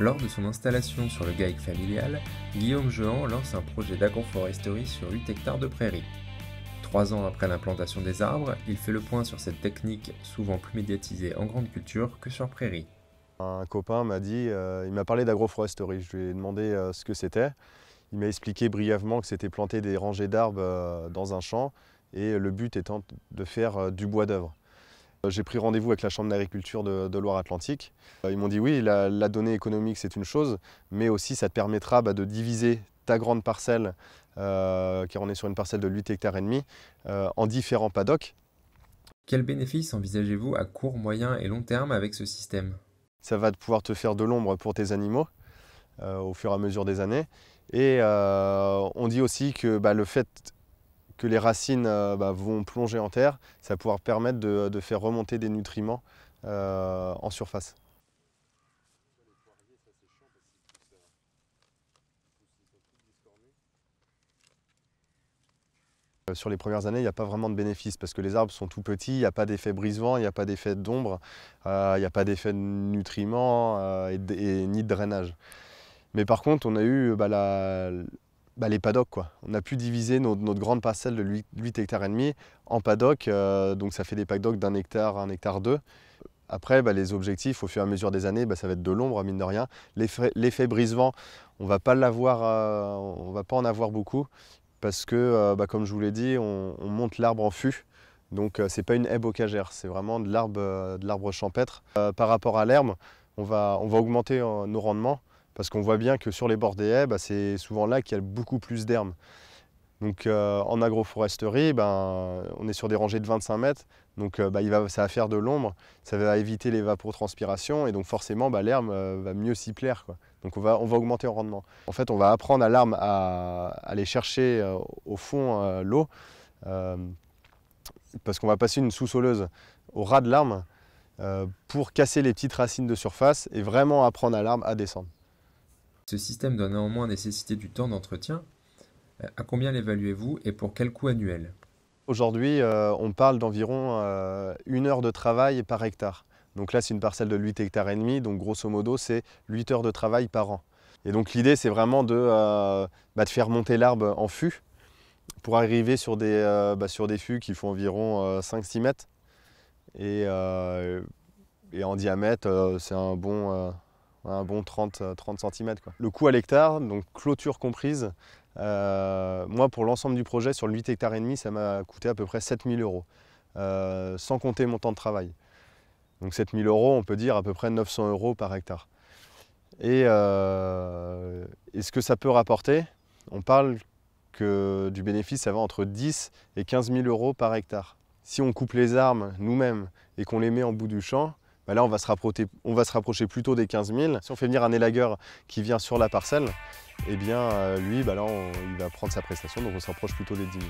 Lors de son installation sur le GAIC familial, Guillaume Jehan lance un projet d'agroforesterie sur 8 hectares de prairies. Trois ans après l'implantation des arbres, il fait le point sur cette technique souvent plus médiatisée en grande culture que sur prairie. Un copain m'a dit, euh, il m'a parlé d'agroforesterie, je lui ai demandé euh, ce que c'était. Il m'a expliqué brièvement que c'était planter des rangées d'arbres euh, dans un champ et le but étant de faire du bois d'œuvre. Euh, j'ai pris rendez-vous avec la Chambre d'agriculture de, Loire-Atlantique. Euh, ils m'ont dit oui, la, donnée économique c'est une chose, mais aussi ça te permettra bah, de diviser ta grande parcelle, euh, car on est sur une parcelle de 8 hectares et demi, en différents paddocks. Quels bénéfices envisagez-vous à court, moyen et long terme avec ce système Ça va pouvoir te faire de l'ombre pour tes animaux au fur et à mesure des années. Et on dit aussi que bah, le fait que les racines euh, bah, vont plonger en terre, ça va pouvoir permettre de, faire remonter des nutriments euh, en surface. Euh, sur les premières années, il n'y a pas vraiment de bénéfice parce que les arbres sont tout petits, il n'y a pas d'effet brise-vent, il n'y a pas d'effet d'ombre, il n'y a pas d'effet de nutriments et, ni de drainage. Mais par contre, on a eu bah, la, bah, les paddocks. Quoi. On a pu diviser notre, grande parcelle de 8, hectares et demi en paddocks, euh, donc ça fait des paddocks d'un hectare, un hectare deux. Après, bah, les objectifs, au fur et à mesure des années, bah, ça va être de l'ombre, hein, mine de rien. L'effet brise-vent, on va pas l'avoir, euh, on va pas en avoir beaucoup parce que, euh, comme je vous l'ai dit, on, monte l'arbre en fût. Donc, ce n'est pas une haie bocagère, c'est vraiment de l'arbre champêtre. par rapport à l'herbe, on va augmenter nos rendements parce qu'on voit bien que sur les bords des haies, bah, c'est souvent là qu'il y a beaucoup plus d'herbe. Donc euh, en agroforesterie, ben, on est sur des rangées de 25 mètres, donc euh, bah, ça va faire de l'ombre, ça va éviter les l'évapotranspiration et donc forcément bah, l'herbe euh, va mieux s'y plaire. Donc on va, augmenter en rendement. En fait, on va apprendre à l'arme à, aller chercher au fond l'eau parce qu'on va passer une sous-soleuse au ras de l'arme pour casser les petites racines de surface et vraiment apprendre à l'arme à descendre. Ce système doit néanmoins nécessiter du temps d'entretien. Euh, à combien l'évaluez-vous et pour quel coût annuel Aujourd'hui, euh, on parle d'environ euh, une heure de travail par hectare. Donc là, c'est une parcelle de 8 hectares et demi, donc grosso modo, c'est 8 heures de travail par an. Et donc l'idée, c'est vraiment de, bah, faire monter l'arbre en fût pour arriver sur des, bah, sur des fûts qui font environ 5-6 mètres. et, en diamètre, c'est un bon un bon 30, 30 cm. Quoi. Le coût à l'hectare, donc clôture comprise, euh, moi pour l'ensemble du projet, sur 8 hectares et demi, ça m'a coûté à peu près 7000 euros, euh, sans compter mon temps de travail. Donc 7000 euros, on peut dire à peu près 900 euros par hectare. Et, euh, et ce que ça peut rapporter, on parle que du bénéfice, ça va entre 10 et 15 000 euros par hectare. Si on coupe les armes nous-mêmes et qu'on les met en bout du champ, bah là on va, se rapprocher, plutôt des 15 000. Si on fait venir un élagueur qui vient sur la parcelle, eh bien euh, lui, bah là, il va prendre sa prestation, donc on se rapproche plutôt des 10 000.